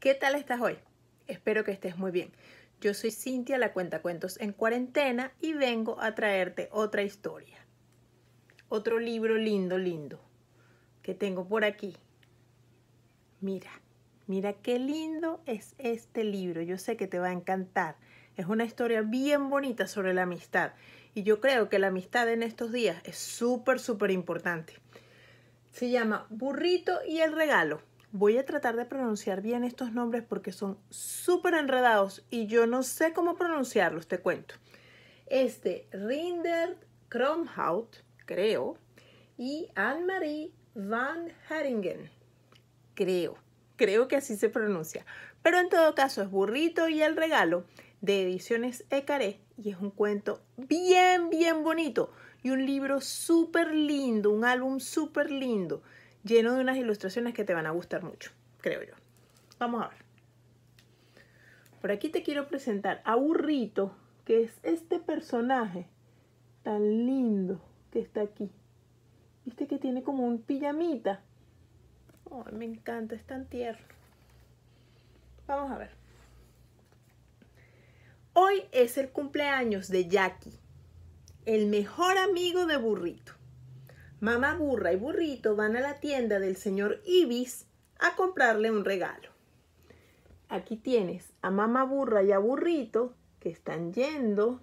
¿Qué tal estás hoy? Espero que estés muy bien. Yo soy Cintia, la cuenta cuentos en cuarentena y vengo a traerte otra historia. Otro libro lindo, lindo, que tengo por aquí. Mira, mira qué lindo es este libro. Yo sé que te va a encantar. Es una historia bien bonita sobre la amistad. Y yo creo que la amistad en estos días es súper, súper importante. Se llama Burrito y el regalo. Voy a tratar de pronunciar bien estos nombres porque son súper enredados y yo no sé cómo pronunciarlos, te cuento. Este, Rinder Kromhout, creo, y Anne-Marie Van Heringen, creo, creo que así se pronuncia. Pero en todo caso es Burrito y el Regalo de Ediciones Ecaré y es un cuento bien, bien bonito y un libro súper lindo, un álbum súper lindo lleno de unas ilustraciones que te van a gustar mucho, creo yo. Vamos a ver. Por aquí te quiero presentar a Burrito, que es este personaje tan lindo que está aquí. Viste que tiene como un pijamita. Ay, me encanta, es tan tierno. Vamos a ver. Hoy es el cumpleaños de Jackie, el mejor amigo de Burrito. Mamá burra y burrito van a la tienda del señor Ibis a comprarle un regalo. Aquí tienes a mamá burra y a burrito que están yendo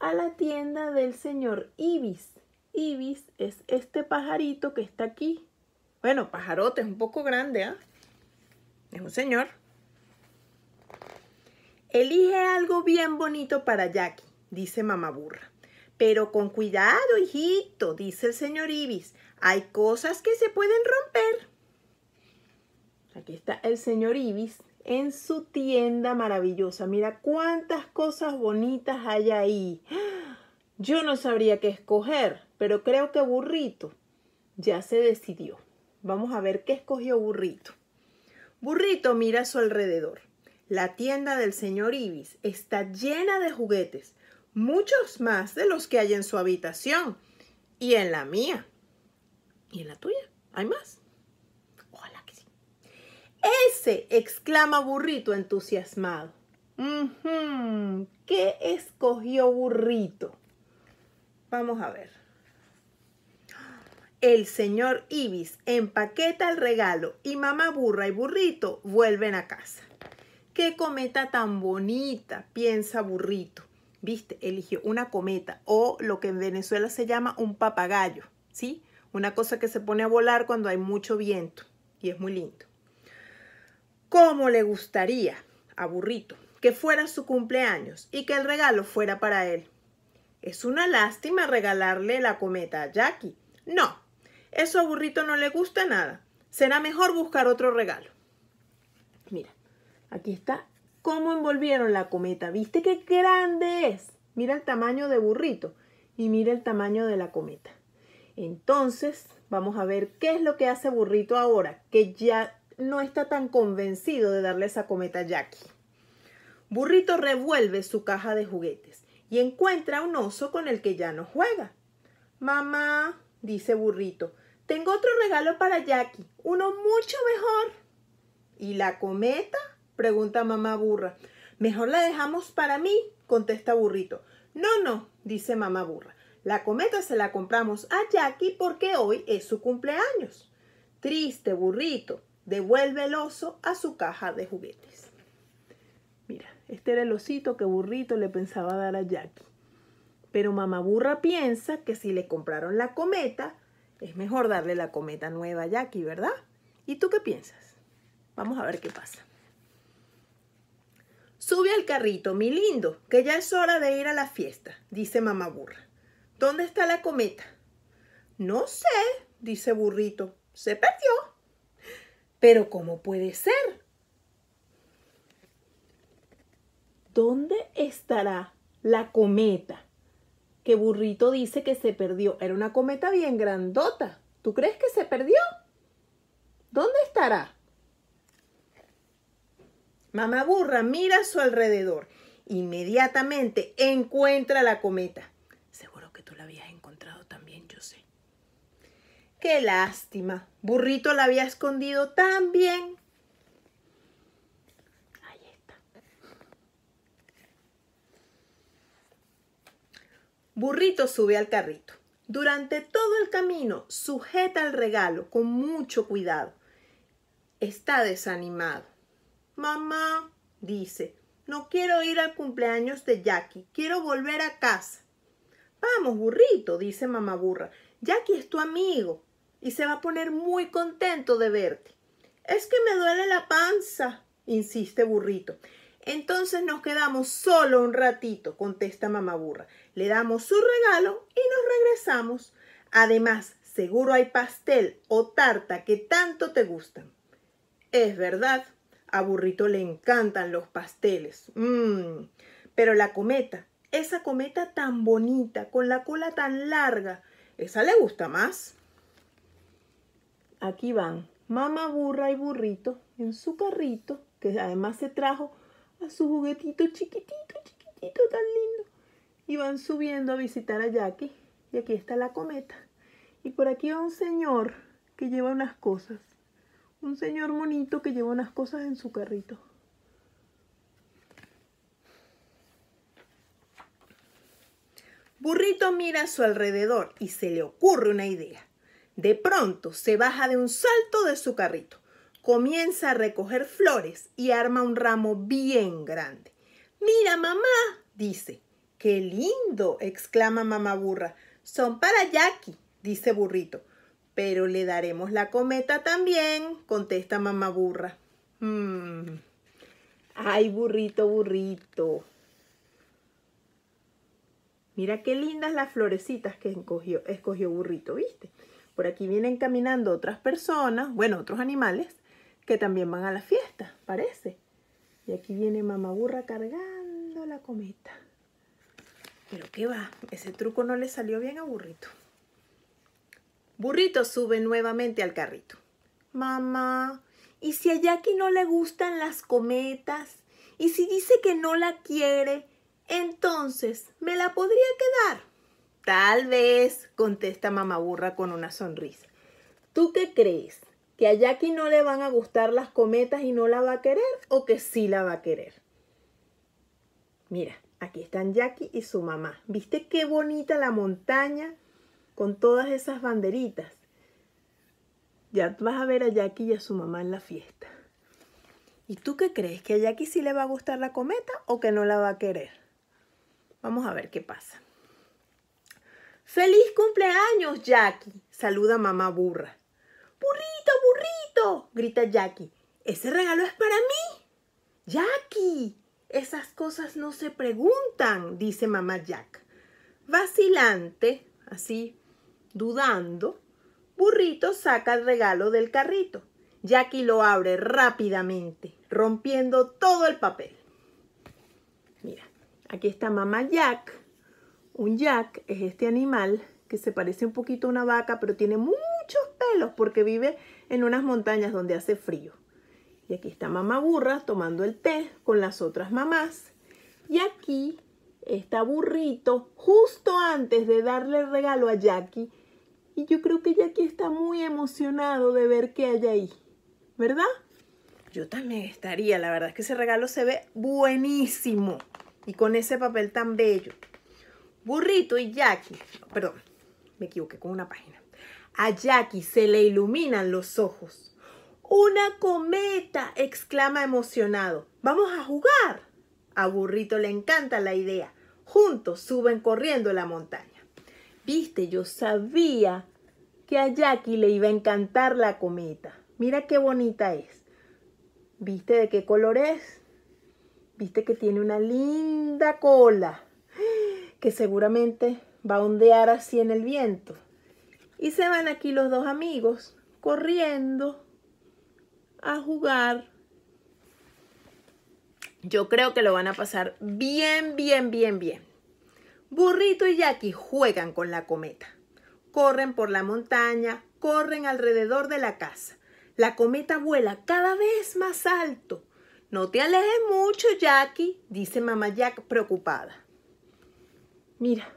a la tienda del señor Ibis. Ibis es este pajarito que está aquí. Bueno, pajarote, es un poco grande, ¿ah? Es un señor. Elige algo bien bonito para Jackie, dice mamá burra. Pero con cuidado, hijito, dice el señor Ibis. Hay cosas que se pueden romper. Aquí está el señor Ibis en su tienda maravillosa. Mira cuántas cosas bonitas hay ahí. Yo no sabría qué escoger, pero creo que burrito ya se decidió. Vamos a ver qué escogió burrito. Burrito mira a su alrededor. La tienda del señor Ibis está llena de juguetes muchos más de los que hay en su habitación y en la mía. ¿Y en la tuya? ¿Hay más? Ojalá que sí. Ese, exclama Burrito entusiasmado. ¿Qué escogió Burrito? Vamos a ver. El señor Ibis empaqueta el regalo y mamá burra y burrito vuelven a casa. ¡Qué cometa tan bonita! piensa burrito ¿viste? Eligió una cometa o lo que en Venezuela se llama un papagayo, ¿sí? Una cosa que se pone a volar cuando hay mucho viento y es muy lindo. ¿Cómo le gustaría a Burrito que fuera su cumpleaños y que el regalo fuera para él? Es una lástima regalarle la cometa a Jackie. No, eso a Burrito no le gusta nada. Será mejor buscar otro regalo. Mira, aquí está cómo envolvieron la cometa. ¿Viste qué grande es? Mira el tamaño de burrito y mira el tamaño de la cometa. Entonces, vamos a ver qué es lo que hace burrito ahora, que ya no está tan convencido de darle esa cometa a Jackie. Burrito revuelve su caja de juguetes y encuentra un oso con el que ya no juega. Mamá, dice Burrito, tengo otro regalo para Jackie, uno mucho mejor. ¿Y la cometa? pregunta mamá burra. Mejor la dejamos para mí, contesta burrito. No, no, dice mamá burra. La cometa se la compramos a Jackie porque hoy es su cumpleaños. Triste burrito, devuelve el oso a su caja de juguetes. Mira, este era el osito que burrito le pensaba dar a Jackie. Pero mamá burra piensa que si le compraron la cometa, es mejor darle la cometa nueva a Jackie, ¿verdad? ¿Y tú qué piensas? Vamos a ver qué pasa. Sube al carrito, mi lindo, que ya es hora de ir a la fiesta, dice mamá burra. ¿Dónde está la cometa? No sé, dice burrito. Se perdió. Pero ¿cómo puede ser? ¿Dónde estará la cometa? Que burrito dice que se perdió. Era una cometa bien grandota. ¿Tú crees que se perdió? ¿Dónde estará? Mamá burra mira a su alrededor. Inmediatamente encuentra la cometa. Seguro que tú la habías encontrado también, yo sé. Qué lástima. Burrito la había escondido tan bien. Ahí está. Burrito sube al carrito. Durante todo el camino sujeta el regalo con mucho cuidado. Está desanimado. Mamá, dice, no quiero ir al cumpleaños de Jackie, quiero volver a casa. Vamos, burrito, dice mamá burra, Jackie es tu amigo y se va a poner muy contento de verte. Es que me duele la panza, insiste burrito. Entonces nos quedamos solo un ratito, contesta mamá burra. Le damos su regalo y nos regresamos. Además, seguro hay pastel o tarta que tanto te gustan. Es verdad, a Burrito le encantan los pasteles. Mm. Pero la cometa, esa cometa tan bonita, con la cola tan larga, esa le gusta más. Aquí van mamá burra y burrito en su carrito, que además se trajo a su juguetito chiquitito, chiquitito, tan lindo. Y van subiendo a visitar a Jackie. Y aquí está la cometa. Y por aquí va un señor que lleva unas cosas. Un señor monito que lleva unas cosas en su carrito. Burrito mira a su alrededor y se le ocurre una idea. De pronto se baja de un salto de su carrito, comienza a recoger flores y arma un ramo bien grande. Mira, mamá, dice. ¡Qué lindo! exclama mamá burra. Son para Jackie, dice burrito. Pero le daremos la cometa también, contesta mamá burra. Hmm. Ay, burrito, burrito. Mira qué lindas las florecitas que escogió, escogió burrito, ¿viste? Por aquí vienen caminando otras personas, bueno, otros animales, que también van a la fiesta, parece. Y aquí viene mamá burra cargando la cometa. Pero qué va, ese truco no le salió bien a burrito. Burrito sube nuevamente al carrito. Mamá, ¿y si a Jackie no le gustan las cometas? ¿Y si dice que no la quiere? Entonces, ¿me la podría quedar? Tal vez, contesta mamá burra con una sonrisa. ¿Tú qué crees? ¿Que a Jackie no le van a gustar las cometas y no la va a querer o que sí la va a querer? Mira, aquí están Jackie y su mamá. ¿Viste qué bonita la montaña? con todas esas banderitas. Ya vas a ver a Jackie y a su mamá en la fiesta. ¿Y tú qué crees? ¿Que a Jackie sí le va a gustar la cometa o que no la va a querer? Vamos a ver qué pasa. ¡Feliz cumpleaños, Jackie! Saluda mamá burra. ¡Burrito, burrito! grita Jackie. ¡Ese regalo es para mí! ¡Jackie! Esas cosas no se preguntan, dice mamá Jack. Vacilante, así Dudando, Burrito saca el regalo del carrito. Jackie lo abre rápidamente, rompiendo todo el papel. Mira, aquí está mamá Jack. Un Jack es este animal que se parece un poquito a una vaca, pero tiene muchos pelos porque vive en unas montañas donde hace frío. Y aquí está mamá burra tomando el té con las otras mamás. Y aquí está burrito justo antes de darle el regalo a Jackie y yo creo que Jackie está muy emocionado de ver qué hay ahí, ¿verdad? Yo también estaría, la verdad es que ese regalo se ve buenísimo. Y con ese papel tan bello. Burrito y Jackie, perdón, me equivoqué con una página. A Jackie se le iluminan los ojos. ¡Una cometa! exclama emocionado. ¡Vamos a jugar! A Burrito le encanta la idea. Juntos suben corriendo la montaña. Viste, yo sabía que a Jackie le iba a encantar la cometa. Mira qué bonita es. ¿Viste de qué color es? Viste que tiene una linda cola que seguramente va a ondear así en el viento. Y se van aquí los dos amigos corriendo a jugar. Yo creo que lo van a pasar bien, bien, bien, bien. Burrito y Jackie juegan con la cometa. Corren por la montaña, corren alrededor de la casa. La cometa vuela cada vez más alto. No te alejes mucho, Jackie, dice mamá Jack preocupada. Mira,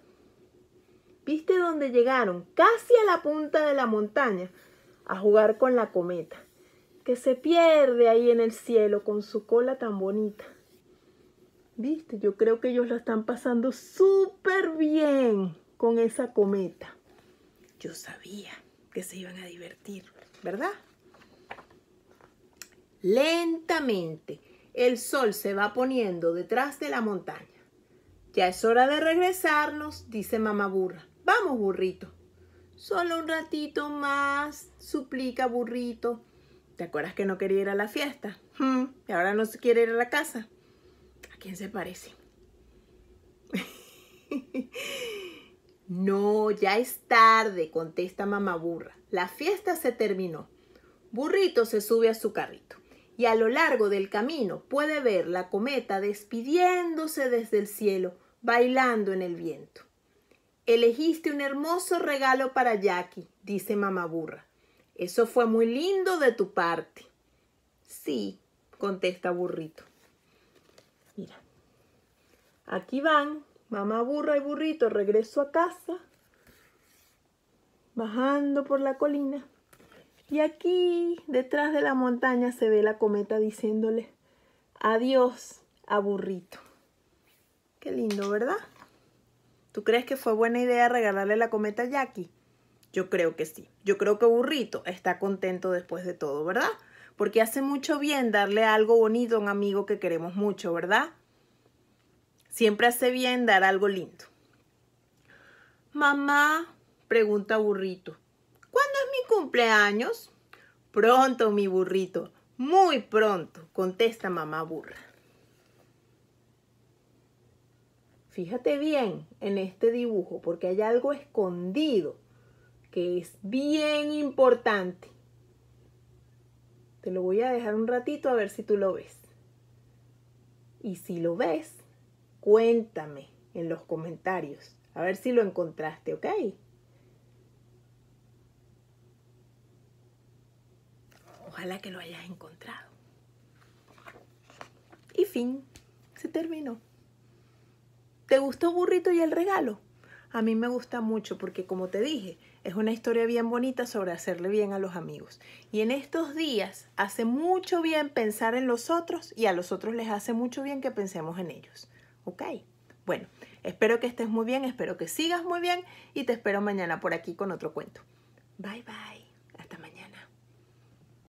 ¿viste dónde llegaron? Casi a la punta de la montaña a jugar con la cometa, que se pierde ahí en el cielo con su cola tan bonita. Viste, yo creo que ellos la están pasando súper bien con esa cometa. Yo sabía que se iban a divertir, ¿verdad? Lentamente el sol se va poniendo detrás de la montaña. Ya es hora de regresarnos, dice mamá burra. Vamos, burrito. Solo un ratito más, suplica burrito. ¿Te acuerdas que no quería ir a la fiesta? Hmm, y ahora no se quiere ir a la casa quién se parece? no, ya es tarde, contesta mamá burra. La fiesta se terminó. Burrito se sube a su carrito y a lo largo del camino puede ver la cometa despidiéndose desde el cielo, bailando en el viento. Elegiste un hermoso regalo para Jackie, dice mamá burra. Eso fue muy lindo de tu parte. Sí, contesta burrito. Aquí van, mamá burra y burrito, regreso a casa, bajando por la colina. Y aquí, detrás de la montaña, se ve la cometa diciéndole adiós a burrito. Qué lindo, ¿verdad? ¿Tú crees que fue buena idea regalarle la cometa a Jackie? Yo creo que sí. Yo creo que Burrito está contento después de todo, ¿verdad? Porque hace mucho bien darle algo bonito a un amigo que queremos mucho, ¿verdad? Siempre hace bien dar algo lindo. Mamá, pregunta Burrito, ¿cuándo es mi cumpleaños? Pronto, mi burrito, muy pronto, contesta mamá burra. Fíjate bien en este dibujo porque hay algo escondido que es bien importante. Te lo voy a dejar un ratito a ver si tú lo ves. Y si lo ves, Cuéntame en los comentarios, a ver si lo encontraste, ¿ok? Ojalá que lo hayas encontrado. Y fin, se terminó. ¿Te gustó Burrito y el regalo? A mí me gusta mucho porque, como te dije, es una historia bien bonita sobre hacerle bien a los amigos. Y en estos días hace mucho bien pensar en los otros y a los otros les hace mucho bien que pensemos en ellos. ¿Ok? Bueno, espero que estés muy bien, espero que sigas muy bien y te espero mañana por aquí con otro cuento. Bye bye.